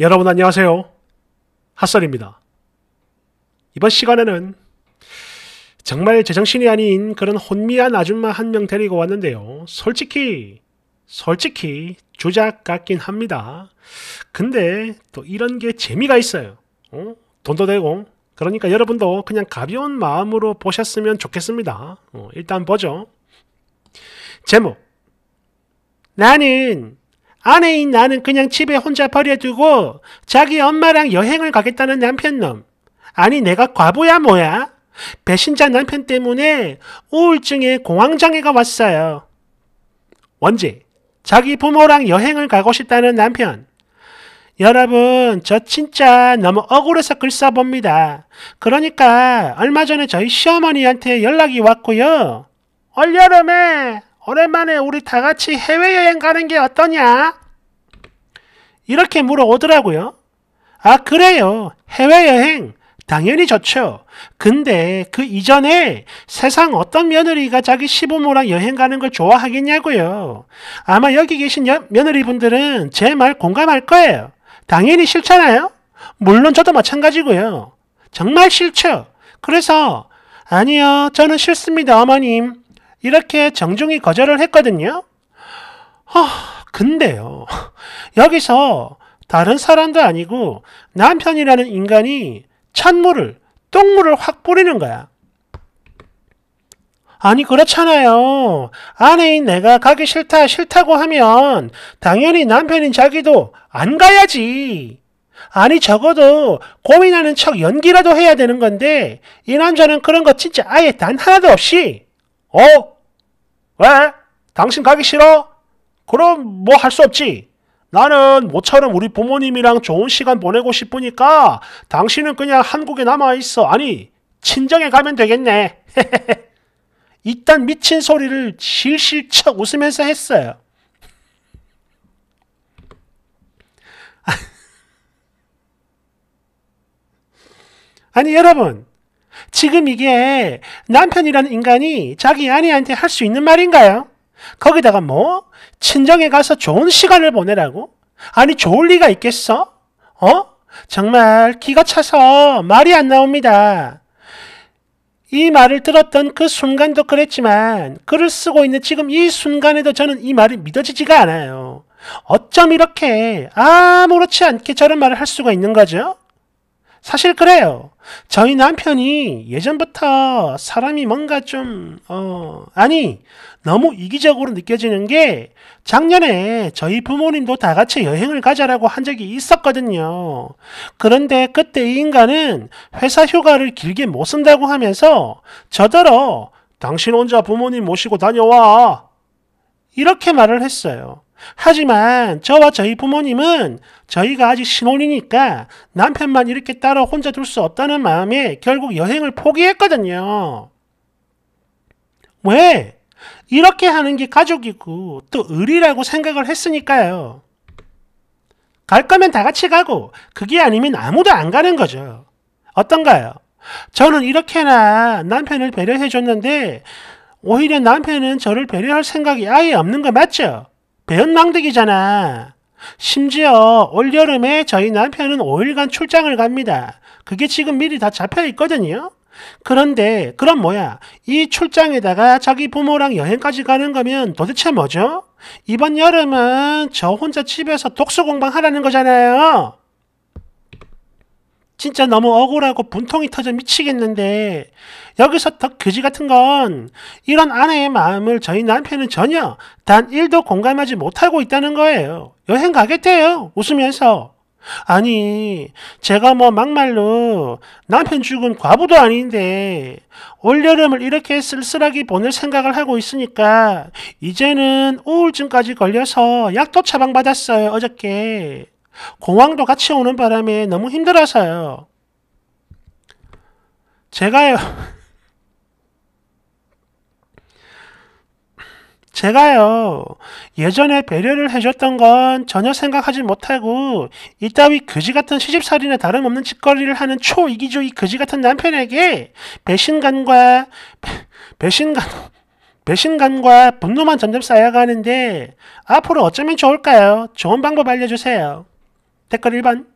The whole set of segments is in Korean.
여러분 안녕하세요. 핫설입니다. 이번 시간에는 정말 제정신이 아닌 그런 혼미한 아줌마 한 명 데리고 왔는데요. 솔직히 솔직히 조작 같긴 합니다. 근데 또 이런 게 재미가 있어요. 어? 돈도 되고 그러니까 여러분도 그냥 가벼운 마음으로 보셨으면 좋겠습니다. 어, 일단 보죠. 제목 나는 아내인 나는 그냥 집에 혼자 버려두고 자기 엄마랑 여행을 가겠다는 남편놈. 아니 내가 과부야 뭐야? 배신자 남편 때문에 우울증에 공황장애가 왔어요. 원지, 자기 부모랑 여행을 가고 싶다는 남편. 여러분, 저 진짜 너무 억울해서 글 써봅니다. 그러니까 얼마 전에 저희 시어머니한테 연락이 왔고요. 올여름에 오랜만에 우리 다 같이 해외여행 가는 게 어떠냐? 이렇게 물어오더라고요. 아, 그래요. 해외여행. 당연히 좋죠. 근데 그 이전에 세상 어떤 며느리가 자기 시부모랑 여행 가는 걸 좋아하겠냐고요. 아마 여기 계신 여, 며느리분들은 제 말 공감할 거예요. 당연히 싫잖아요. 물론 저도 마찬가지고요. 정말 싫죠. 그래서 아니요, 저는 싫습니다, 어머님. 이렇게 정중히 거절을 했거든요. 어, 근데요. 여기서 다른 사람도 아니고 남편이라는 인간이 찬물을, 똥물을 확 뿌리는 거야. 아니 그렇잖아요. 아내인 내가 가기 싫다 싫다고 하면 당연히 남편인 자기도 안 가야지. 아니 적어도 고민하는 척 연기라도 해야 되는 건데 이 남자는 그런 거 진짜 아예 단 하나도 없이 어? 왜? 당신 가기 싫어? 그럼 뭐 할 수 없지. 나는 모처럼 우리 부모님이랑 좋은 시간 보내고 싶으니까 당신은 그냥 한국에 남아있어. 아니, 친정에 가면 되겠네. 이딴 미친 소리를 실실 척 웃으면서 했어요. 아니, 여러분. 지금 이게 남편이라는 인간이 자기 아내한테 할 수 있는 말인가요? 거기다가 뭐 친정에 가서 좋은 시간을 보내라고? 아니 좋을 리가 있겠어? 어? 정말 기가 차서 말이 안 나옵니다. 이 말을 들었던 그 순간도 그랬지만 글을 쓰고 있는 지금 이 순간에도 저는 이 말이 믿어지지가 않아요. 어쩜 이렇게 아무렇지 않게 저런 말을 할 수가 있는 거죠? 사실 그래요. 저희 남편이 예전부터 사람이 뭔가 좀, 어, 아니, 너무 이기적으로 느껴지는 게 작년에 저희 부모님도 다 같이 여행을 가자라고 한 적이 있었거든요. 그런데 그때 이 인간은 회사 휴가를 길게 못 쓴다고 하면서 저더러 당신 혼자 부모님 모시고 다녀와. 이렇게 말을 했어요. 하지만 저와 저희 부모님은 저희가 아직 신혼이니까 남편만 이렇게 따로 혼자 둘 수 없다는 마음에 결국 여행을 포기했거든요. 왜? 이렇게 하는 게 가족이고 또 의리라고 생각을 했으니까요. 갈 거면 다 같이 가고 그게 아니면 아무도 안 가는 거죠. 어떤가요? 저는 이렇게나 남편을 배려해 줬는데 오히려 남편은 저를 배려할 생각이 아예 없는 거 맞죠? 배은망덕이잖아. 심지어 올여름에 저희 남편은 5일간 출장을 갑니다. 그게 지금 미리 다 잡혀 있거든요. 그런데 그럼 뭐야? 이 출장에다가 자기 부모랑 여행까지 가는 거면 도대체 뭐죠? 이번 여름은 저 혼자 집에서 독서 공방하라는 거잖아요. 진짜 너무 억울하고 분통이 터져 미치겠는데 여기서 더 그지 같은 건 이런 아내의 마음을 저희 남편은 전혀 단 1도 공감하지 못하고 있다는 거예요. 여행 가겠대요. 웃으면서. 아니, 제가 뭐 막말로 남편 죽은 과부도 아닌데, 올여름을 이렇게 쓸쓸하게 보낼 생각을 하고 있으니까, 이제는 우울증까지 걸려서 약도 처방받았어요, 어저께. 공황도 같이 오는 바람에 너무 힘들어서요. 제가요. 제가요, 예전에 배려를 해줬던 건 전혀 생각하지 못하고, 이따위 그지 같은 시집살이나 다름없는 짓거리를 하는 초이기주의 그지 같은 남편에게 배신감과, 배신감, 배신감과 분노만 점점 쌓여가는데, 앞으로 어쩌면 좋을까요? 좋은 방법 알려주세요. 댓글 1번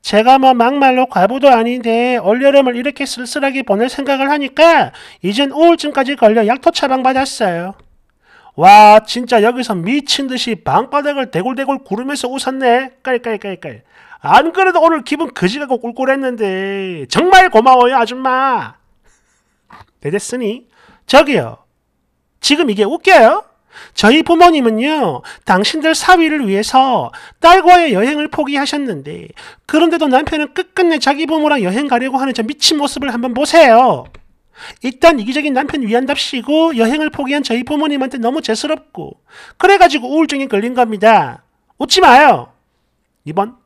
제가 뭐 막말로 과부도 아닌데 올여름을 이렇게 쓸쓸하게 보낼 생각을 하니까 이젠 우울증까지 걸려 약도 처방받았어요. 와 진짜 여기서 미친듯이 방바닥을 대굴대굴 구르면서 웃었네. 깔깔깔깔. 안 그래도 오늘 기분 그지가고 꿀꿀했는데 정말 고마워요 아줌마. 네, 됐으니 저기요. 지금 이게 웃겨요? 저희 부모님은요, 당신들 사위를 위해서 딸과의 여행을 포기하셨는데, 그런데도 남편은 끝끝내 자기 부모랑 여행 가려고 하는 저 미친 모습을 한번 보세요. 일단 이기적인 남편 위한답시고 여행을 포기한 저희 부모님한테 너무 죄스럽고 그래가지고 우울증에 걸린 겁니다. 웃지 마요. 2번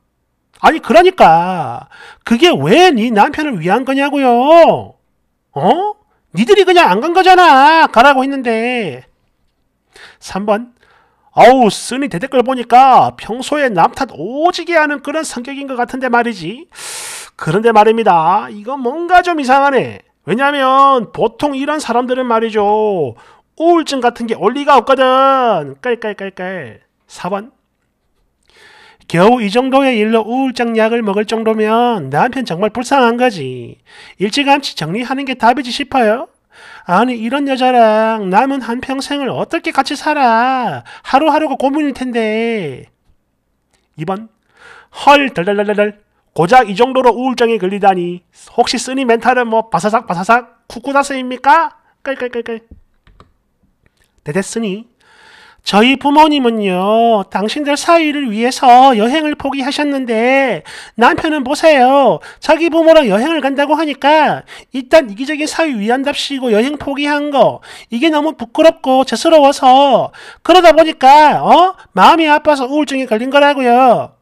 아니 그러니까 그게 왜 네 남편을 위한 거냐고요. 어? 니들이 그냥 안 간 거잖아. 가라고 했는데 3번 어우 쓰니 대댓글 보니까 평소에 남탓 오지게 하는 그런 성격인 것 같은데 말이지 그런데 말입니다 이거 뭔가 좀 이상하네 왜냐면 보통 이런 사람들은 말이죠 우울증 같은 게 올 리가 없거든 깔깔깔깔 4번 겨우 이 정도의 일로 우울증 약을 먹을 정도면 남편 정말 불쌍한 거지 일찌감치 정리하는 게 답이지 싶어요 아니 이런 여자랑 남은 한평생을 어떻게 같이 살아 하루하루가 고민일 텐데 2번 헐 덜덜덜덜 고작 이 정도로 우울증에 걸리다니 혹시 쓰니 멘탈은 뭐 바사삭 바사삭 쿠쿠다스입니까? 깔깔깔깔 대대 쓰니 저희 부모님은요, 당신들 사위를 위해서 여행을 포기하셨는데, 남편은 보세요. 자기 부모랑 여행을 간다고 하니까, 일단 이기적인 사위 위한답시고 여행 포기한 거, 이게 너무 부끄럽고 죄스러워서, 그러다 보니까, 어? 마음이 아파서 우울증에 걸린 거라고요.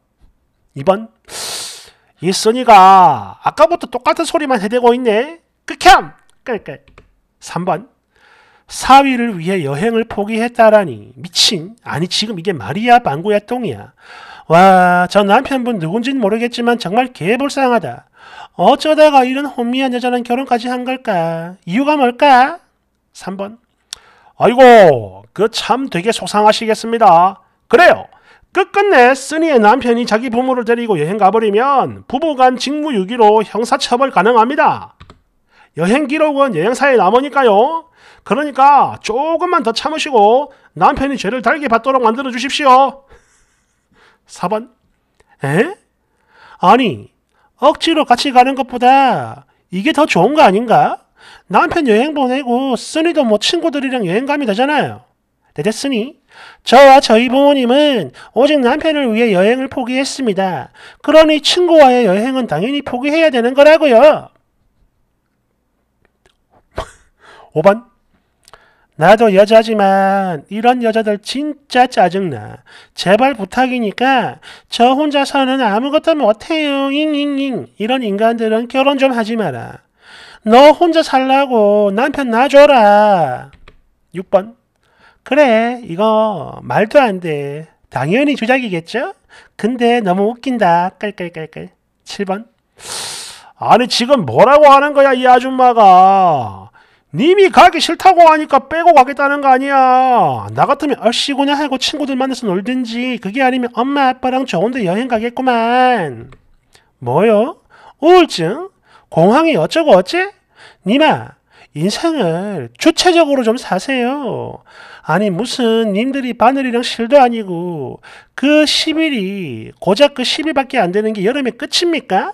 2번. 이순니가 아까부터 똑같은 소리만 해대고 있네. 극혐! 그러니까 3번. 사위를 위해 여행을 포기했다라니 미친 아니 지금 이게 말이야 방구야 똥이야 와 저 남편분 누군진 모르겠지만 정말 개불쌍하다 어쩌다가 이런 혼미한 여자랑 결혼까지 한 걸까 이유가 뭘까 3번 아이고 그 참 되게 속상하시겠습니다 그래요 끝끝내 쓰니의 남편이 자기 부모를 데리고 여행 가버리면 부부간 직무유기로 형사처벌 가능합니다 여행 기록은 여행사에 남으니까요. 그러니까 조금만 더 참으시고 남편이 죄를 달게 받도록 만들어 주십시오. 4번. 에? 아니, 억지로 같이 가는 것보다 이게 더 좋은 거 아닌가? 남편 여행 보내고 쓰니도 뭐 친구들이랑 여행 가면 되잖아요. 네, 됐으니 저와 저희 부모님은 오직 남편을 위해 여행을 포기했습니다. 그러니 친구와의 여행은 당연히 포기해야 되는 거라고요. 5번 나도 여자지만 이런 여자들 진짜 짜증나. 제발 부탁이니까 저 혼자서는 아무것도 못해요. 잉잉잉. 이런 인간들은 결혼 좀 하지 마라. 너 혼자 살라고 남편 놔줘라. 6번 그래 이거 말도 안 돼. 당연히 조작이겠죠? 근데 너무 웃긴다. 깔깔깔깔. 7번 아니 지금 뭐라고 하는 거야 이 아줌마가. 님이 가기 싫다고 하니까 빼고 가겠다는 거 아니야. 나 같으면 얼씨구나 하고 친구들 만나서 놀든지 그게 아니면 엄마 아빠랑 좋은데 여행 가겠구만. 뭐요? 우울증? 공황이 어쩌고 어째? 님아 인생을 주체적으로 좀 사세요. 아니 무슨 님들이 바늘이랑 실도 아니고 그 10일이 고작 그 10일밖에 안 되는 게 여름의 끝입니까?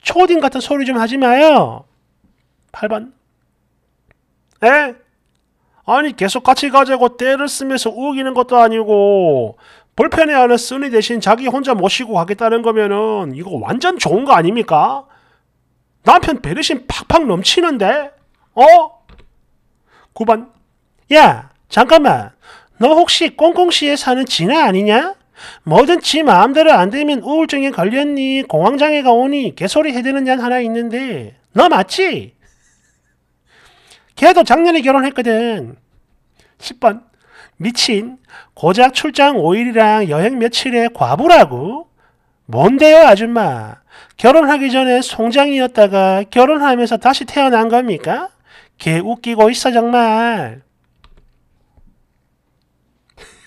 초딩 같은 소리 좀 하지 마요. 8번 에? 아니 계속 같이 가자고 때를 쓰면서 우기는 것도 아니고 불편해 하는 쓰니 대신 자기 혼자 모시고 가겠다는 거면은 이거 완전 좋은 거 아닙니까? 남편 배려심 팍팍 넘치는데? 어? 9번 야 잠깐만 너 혹시 꽁꽁씨에 사는 진아 아니냐? 뭐든 지 마음대로 안 되면 우울증에 걸렸니 공황장애가 오니 개소리 해대는 년 하나 있는데 너 맞지? 걔도 작년에 결혼했거든. 10번. 미친. 고작 출장 5일이랑 여행 며칠에 과부라고? 뭔데요, 아줌마? 결혼하기 전에 송장이었다가 결혼하면서 다시 태어난 겁니까? 개 웃기고 있어, 정말.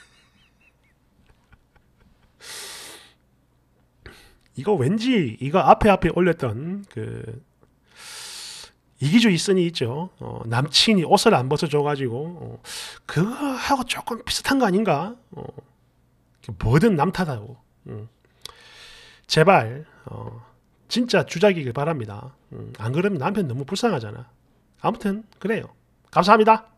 이거 왠지 이거 앞에 앞에 올렸던 그 이기주 있으니 있죠. 어, 남친이 옷을 안 벗어줘가지고 어, 그거하고 조금 비슷한 거 아닌가? 어, 뭐든 남탓하고 음. 제발 어, 진짜 주작이길 바랍니다. 음, 안 그러면 남편 너무 불쌍하잖아. 아무튼 그래요. 감사합니다.